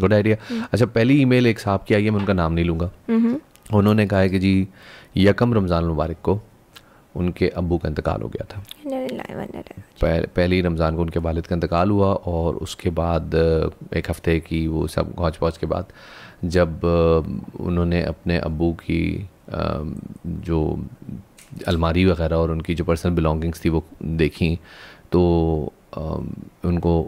Good idea mm. अच्छा पहली email एक साहब की आई है मैं उनका नाम नहीं लूँगा mm-hmm. उन्होंने कहा है कि जी यकम रमज़ान मुबारक को उनके अबू का इंतकाल हो गया था पहली रमज़ान को उनके वालिद का इंतकाल हुआ और उसके बाद एक हफ़्ते की वो सब पहुँच पहुँच के बाद जब उन्होंने अपने अबू की जो अलमारी वगैरह और उनकी जो पर्सनल बिलोंगिंग्स थी वो देखी तो उनको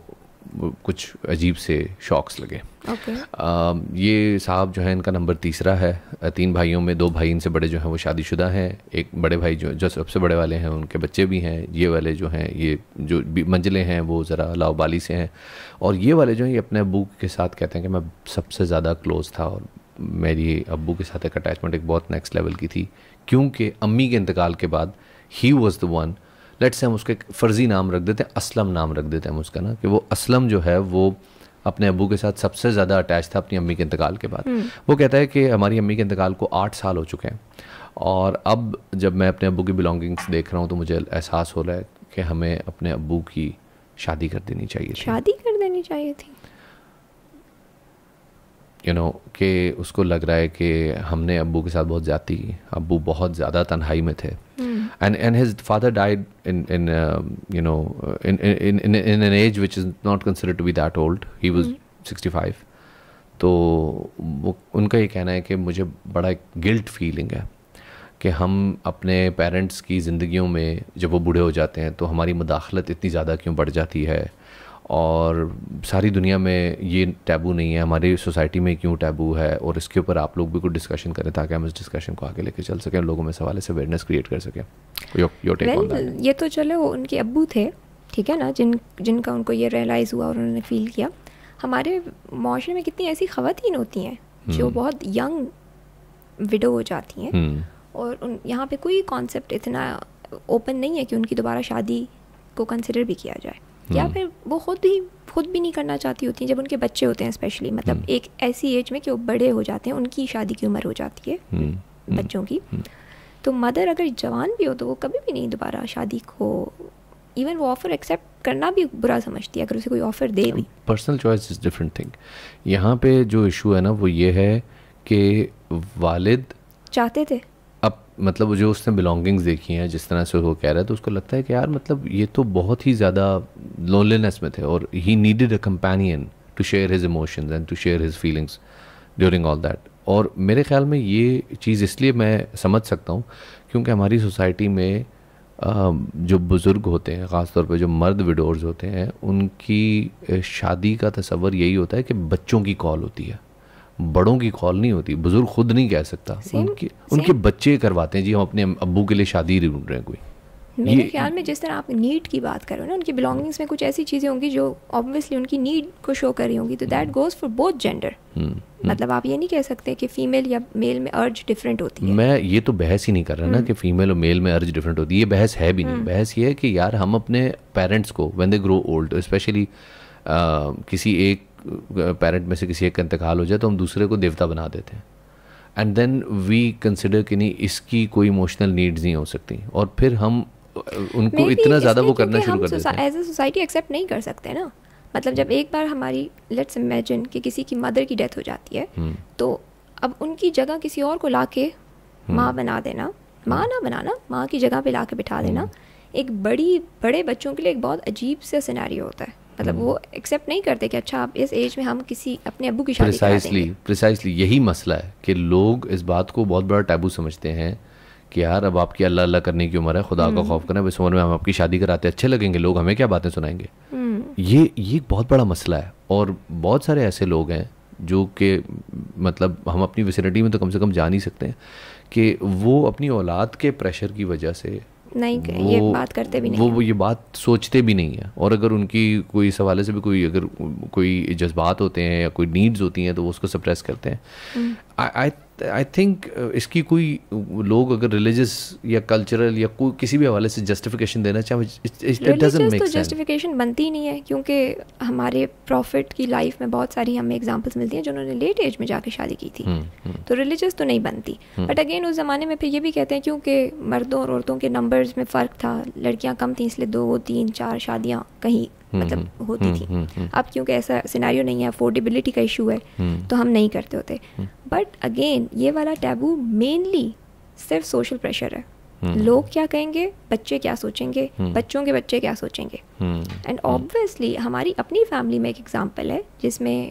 कुछ अजीब से शॉक्स लगे okay. आ, ये साहब जो है इनका नंबर तीसरा है तीन भाइयों में दो भाई इनसे बड़े जो हैं वो शादीशुदा हैं एक बड़े भाई जो जो सबसे बड़े वाले हैं उनके बच्चे भी हैं ये वाले जो हैं ये जो मंजिलें हैं वो ज़रा लाओबाली से हैं और ये वाले जो हैं ये अपने अबू के साथ कहते हैं कि मैं सबसे ज़्यादा क्लोज़ था और मेरी अबू के साथ एक अटैचमेंट एक बहुत नेक्स्ट लेवल की थी क्योंकि अम्मी के इंतकाल के बाद ही वॉज़ द वन लेट से हम उसके फ़र्ज़ी नाम रख देते हैं असलम नाम रख देते हैं हम उसका ना कि वो असलम जो है वो अपने अबू के साथ सबसे ज़्यादा अटैच था अपनी अम्मी के इंतकाल के बाद हम्म। वो कहता है कि हमारी अम्मी के इंतकाल को आठ साल हो चुके हैं और अब जब मैं अपने अबू की बिलोंगिंग्स देख रहा हूँ तो मुझे एहसास हो रहा है कि हमें अपने अबू की शादी कर देनी चाहिए शादी कर देनी चाहिए थी यू नो कि उसको लग रहा है कि हमने अबू के साथ बहुत ज़्यादा की अबू बहुत ज़्यादा तन्हाई में थे hmm. mm-hmm. and and his father died in in um, you know in, in, in in an age which is not considered to be that old. He was mm-hmm. 65 तो वो उनका ये कहना है कि मुझे बड़ा एक गिल्ट फीलिंग है कि हम अपने पेरेंट्स की ज़िंदगियों में जब वो बूढ़े हो जाते हैं तो हमारी मुदाखलत इतनी ज़्यादा क्यों बढ़ जाती है और सारी दुनिया में ये टैबू नहीं है हमारी सोसाइटी में क्यों टैबू है और इसके ऊपर आप लोग भी कुछ डिस्कशन करें ताकि हम इस डिस्कशन को आगे लेके चल सकें लोगों में सवाल से अवेयरनेस क्रिएट कर सकें well, ये तो वो उनके अबू थे ठीक है ना जिन जिनका उनको ये रियलाइज़ हुआ और उन्होंने फील किया हमारे माशरे में कितनी ऐसी खातन होती हैं जो हम्म। बहुत यंग विडो हो जाती हैं हम्म। और उन यहाँ पे कोई कॉन्सेप्ट इतना ओपन नहीं है कि उनकी दोबारा शादी को कंसिडर भी किया जाए या हम्म। फिर वो खुद ही खुद भी नहीं करना चाहती होती जब उनके बच्चे होते हैं स्पेशली मतलब हम्म। एक ऐसी एज में कि वो बड़े हो जाते हैं उनकी शादी की उम्र हो जाती है हम्म। बच्चों की तो मदर अगर जवान भी हो तो वो कभी भी नहीं दोबारा शादी को इवन वो ऑफ़र एक्सेप्ट करना भी बुरा समझती है अगर उसे कोई ऑफ़र दे भी personal choice is different thing यहाँ पे जो इशू है ना वो ये है कि वालिद चाहते थे मतलब जो उसने बिलोंगिंग्स देखी हैं जिस तरह से वो कह रहा है तो उसको लगता है कि यार मतलब ये तो बहुत ही ज़्यादा लोनलीनेस में थे और he needed a companion to share his emotion and to share his feelings during all that और मेरे ख्याल में ये चीज़ इसलिए मैं समझ सकता हूँ क्योंकि हमारी सोसाइटी में जो बुज़ुर्ग होते हैं ख़ास तौर जो मर्द विडोर्स होते हैं उनकी शादी का तस्वर यही होता है कि बच्चों की कॉल होती है बड़ों की कॉल नहीं होती बुजुर्ग खुद नहीं कह सकता सेम, उनके सेम. उनके बच्चे करवाते हैं जी हम अपने अबू के लिए शादी ढूंढ रहे हैं कोई मेरे ख्याल में जिस तरह आप नीड की बात कर रहे हो ना उनकी बिलोंगिंग्स में कुछ ऐसी चीज़ें होंगी जो ऑब्वियसली उनकी नीड को शो कर रही होंगी तो that goes for both gender मतलब आप ये नहीं कह सकते कि फीमेल या मेल में अर्ज डिफरेंट होती है मैं ये तो बहस ही नहीं कर रहा ना हम्म। कि फीमेल और मेल में अर्ज डिफरेंट होती है ये बहस है भी नहीं हम्म। बहस ये है कि यार हम अपने पेरेंट्स को when they grow old specially किसी एक पेरेंट में से किसी एक का इंतकाल हो जाए तो हम दूसरे को देवता बना देते हैं एंड देन वी कंसिडर कि नहीं इसकी कोई इमोशनल नीड्स नहीं हो सकती और फिर हम उनको इतना ज़्यादा वो करना शुरू कर देते हैं एज सोसाइटी एक्सेप्ट नहीं कर सकते ना मतलब जब एक बार हमारी लेट्स इमेजिन कि किसी की मदर की डेथ हो जाती है हम्म। तो अब उनकी जगह किसी और को ला के हम्म। माँ बना देना माँ ना बनाना माँ की जगह पे ला के बिठा देना हम्म। एक बड़ी बड़े बच्चों के लिए एक बहुत अजीब सा सिनेरियो होता है मतलब हम्म। वो एक्सेप्ट नहीं करते कि अच्छा आप इस एज में हम किसी अपने अबू की शादी प्रिसाइसली प्रिसाइसली यही मसला है कि लोग इस बात को बहुत बड़ा टैबू समझते हैं कि यार अब आपकी अल्लाह अल्लाह करने की उम्र है खुदा का हम्म। खौफ करना इस उम्र में हम आपकी शादी कराते अच्छे लगेंगे लोग हमें क्या बातें सुनाएंगे हम्म। ये ये बहुत बड़ा मसला है और बहुत सारे ऐसे लोग हैं जो कि मतलब हम अपनी विसिनिटी में तो कम से कम जान ही सकते हैं कि वो अपनी औलाद के प्रेशर की वजह से नहीं ये बात करते भी नहीं वो, वो ये बात सोचते भी नहीं है और अगर उनकी कोई इस हवाले से भी कोई अगर कोई जज्बात होते हैं या कोई नीड्स होती हैं तो वो उसको सप्रेस करते हैं आई हम्म। आई थिंक uh, इसकी कोई uh, लोग अगर रिलीजियस या कल्चरल या कोई किसी भी हवाले से जस्टिफिकेशन देना चाहे तो जस्टिफिकेशन बनती ही नहीं है क्योंकि हमारे प्रॉफिट की लाइफ में बहुत सारी हमें एग्जांपल्स मिलती हैं जिन्होंने लेट एज में जाके शादी की थी हम्म, हम्म। तो रिलीजियस तो नहीं बनती बट हम्म। अगेन उस ज़माने में फिर ये भी कहते हैं क्योंकि मर्दों और औरतों के नंबर्स में फ़र्क था लड़कियाँ कम थी इसलिए दो तीन चार शादियाँ कहीं मतलब हम्म, हम्म, होती थी हम्म, अब क्योंकि ऐसा सिनारियो नहीं है अफोर्डेबिलिटी का इशू है तो हम नहीं करते होते बट अगेन ये वाला टैबू मेनली सिर्फ सोशल प्रेशर है लोग क्या कहेंगे बच्चे क्या सोचेंगे बच्चों के बच्चे क्या सोचेंगे एंड ऑब्वियसली हमारी अपनी फैमिली में एक एग्जाम्पल है जिसमें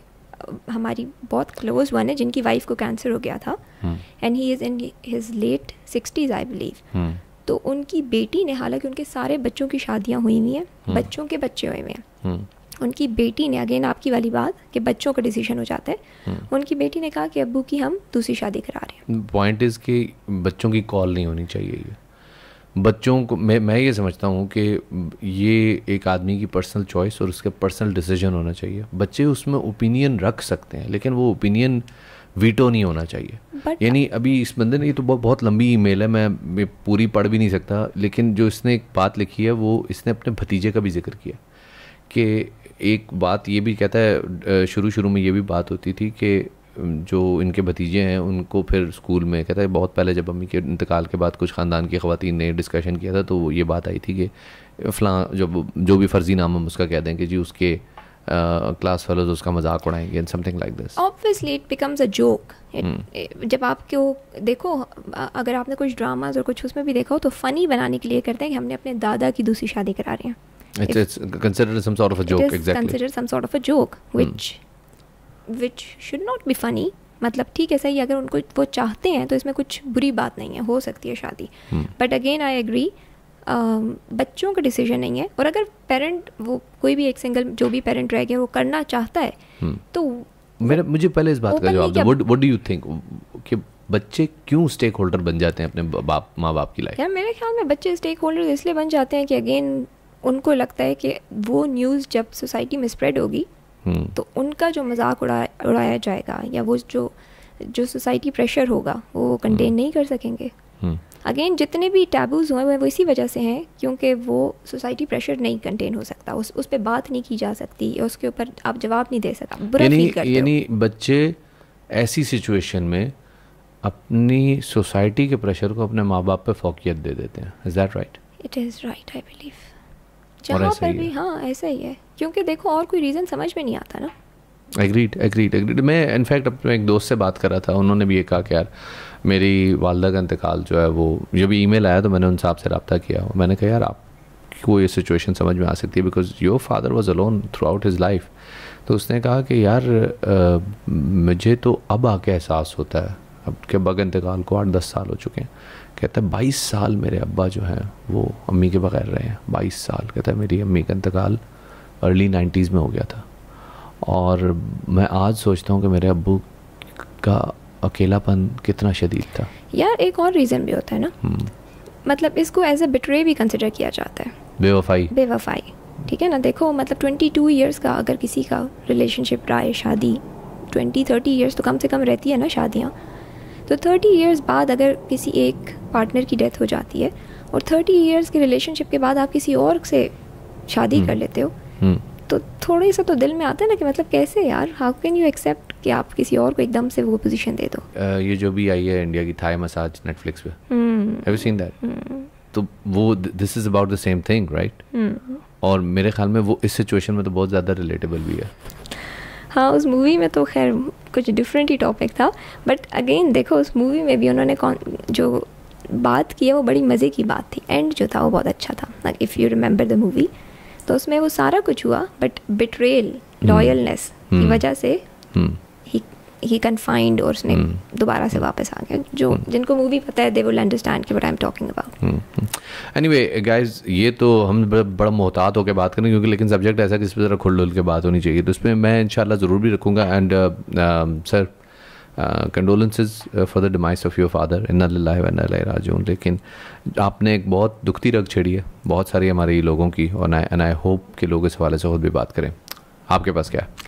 हमारी बहुत क्लोज वन है जिनकी वाइफ को कैंसर हो गया था and he is in his late sixties I believe तो उनकी बेटी ने हालांकि उनके सारे बच्चों की शादियां हुई हुई हैं हम्म। बच्चों के बच्चे हुए हुए हैं हम्म। उनकी बेटी ने अगेन आपकी वाली बात कि बच्चों का डिसीजन हो जाता है हम्म। उनकी बेटी ने कहा कि अबू की हम दूसरी शादी करा रहे हैं पॉइंट इज कि बच्चों की कॉल नहीं होनी चाहिए ये बच्चों को मैं मैं ये समझता हूँ कि ये एक आदमी की पर्सनल चॉइस और उसका पर्सनल डिसीजन होना चाहिए बच्चे उसमें ओपिनियन रख सकते हैं लेकिन वो ओपिनियन opinion... वीटो नहीं होना चाहिए यानी अभी इस बंदे ने ये तो बहुत बहुत लंबी ईमेल है मैं पूरी पढ़ भी नहीं सकता लेकिन जो इसने एक बात लिखी है वो इसने अपने भतीजे का भी जिक्र किया कि एक बात ये भी कहता है शुरू शुरू में ये भी बात होती थी कि जो इनके भतीजे हैं उनको फिर स्कूल में कहता है बहुत पहले जब अम्मी के इंतकाल के बाद कुछ ख़ानदान की खातन ने डिस्कशन किया था तो ये बात आई थी कि फ़लाँ जो जो भी फर्जी नाम हम उसका कह दें कि जी उसके क्लास uh, फेलोज उसका मजाक उड़ाएंगे something like this obviously it becomes a joke जब आप क्यों देखो अगर आपने कुछ ड्रामाज और कुछ उसमें भी देखा हो तो फनी बनाने के लिए करते हैं कि हमने अपने दादा की दूसरी शादी करा रहे हैं it's if, it's considered some sort of a joke it is exactly considered some sort of a joke hmm. which hmm. which should not be funny मतलब ठीक है सही अगर उनको वो चाहते हैं तो इसमें कुछ बुरी बात नहीं है हो सकती है शादी बट अगेन आई एग्री बच्चों का डिसीजन नहीं है और अगर पेरेंट वो कोई भी एक सिंगल जो भी पेरेंट रह गया वो करना चाहता है हम्म। तो मेरा मुझे पहले इस बात का जवाब दो व्हाट डू यू थिंक कि बच्चे क्यों स्टेक होल्डर बन जाते हैं अपने बाप माँ बाप की लाइफ यार मेरे ख्याल में बच्चे स्टेक होल्डर इसलिए बन जाते हैं कि अगेन उनको लगता है कि वो न्यूज़ जब सोसाइटी में स्प्रेड होगी हम्म। तो उनका जो मजाक उड़ा उड़ाया जाएगा या वो जो जो सोसाइटी प्रेशर होगा वो कंटेन हम्म। नहीं कर सकेंगे अगेन जितने भी टैबूज़ हुए हैं वो इसी वजह से हैं क्योंकि वो सोसाइटी प्रेशर नहीं कंटेन हो सकता उस उस पर बात नहीं की जा सकती उसके ऊपर आप जवाब नहीं दे सकता यानी यानी बच्चे ऐसी सिचुएशन में अपनी सोसाइटी के प्रेशर को अपने माँ बाप पे फोकियत दे देते हैं is that right it is right I believe जहाँ पर भी हाँ ऐसा ही है क्योंकि देखो और कोई रीज़न समझ में नहीं आता ना एग्रीड एग्रीड एग्रीड मैं इनफैक्ट अपने एक दोस्त से बात कर रहा था उन्होंने भी ये कहा कि यार मेरी वालदा का इंतकाल जो है वो जब भी ई आया तो मैंने उन साहब से रबता किया मैंने कहा यार आपको ये सिचुएशन समझ में आ सकती है because your father was alone throughout his life तो उसने कहा कि यार आ, मुझे तो अब आके एहसास होता है अब के बग इंतकाल को आठ दस साल हो चुके हैं कहता है बाईस साल मेरे अब्बा जो हैं वो अम्मी के बगैर रहे हैं बाईस साल कहता है मेरी अम्मी का इंतकाल अर्ली नाइन्टीज़ में हो गया था और मैं आज सोचता हूँ कि मेरे अबू का अकेलापन कितना शदीद था यार एक और रीज़न भी होता है ना हम्म। मतलब इसको एज ए बिट्रे भी कंसिडर किया जाता है बेवफाई बेवफाई ठीक है ना देखो मतलब ट्वेंटी टू ईयर्स का अगर किसी का रिलेशनशिप रहा है शादी ट्वेंटी थर्टी ईयर्स तो कम से कम रहती है ना शादियाँ तो थर्टी ईयर्स बाद अगर किसी एक पार्टनर की डेथ हो जाती है और थर्टी ईयर्स के रिलेशनशिप के बाद आप किसी और से शादी हम्म। कर लेते हो हम्म। तो थोड़ी सा तो दिल में आता है ना कि मतलब कैसे यार हाउ कैन यू एक्सेप्ट कि आप किसी और को एकदम से वो पोजीशन दे दो uh, ये जो भी आई है इंडिया की थाई मसाज नेटफ्लिक्स पे हैव यू सीन दैट तो वो this is about the same thing right और मेरे ख्याल में वो इस सिचुएशन में तो बहुत ज़्यादा रिलेटेबल भी है हाँ उस मूवी में तो खैर कुछ डिफरेंट ही टॉपिक था बट अगेन देखो उस मूवी में भी उन्होंने कौन जो बात की है वो बड़ी मज़े की बात थी एंड जो था वो बहुत अच्छा था if you remember the movie तो उसमें वो सारा कुछ हुआ बट बिट्रेल लॉयलनेस की hmm. वजह से ही hmm. कन्फाइंड और उसने hmm. दोबारा से वापस आ गया जो जिनको मूवी पता है दे विल अंडरस्टैंड कि what I am talking about anyway guys ये तो हम बड़ा, बड़ा मोहतात होकर बात करेंगे क्योंकि लेकिन सब्जेक्ट ऐसा कि इस पर ज़रा खुल डुल के बात होनी चाहिए तो इसमें मैं इंशाल्लाह ज़रूर भी रखूँगा and sir condolences for the demise of your father in राजून लेकिन आपने एक बहुत दुखती रग छेड़ी है बहुत सारी हमारे लोगों की और आई होप के लोग इस हवाले से और भी बात करें आपके पास क्या है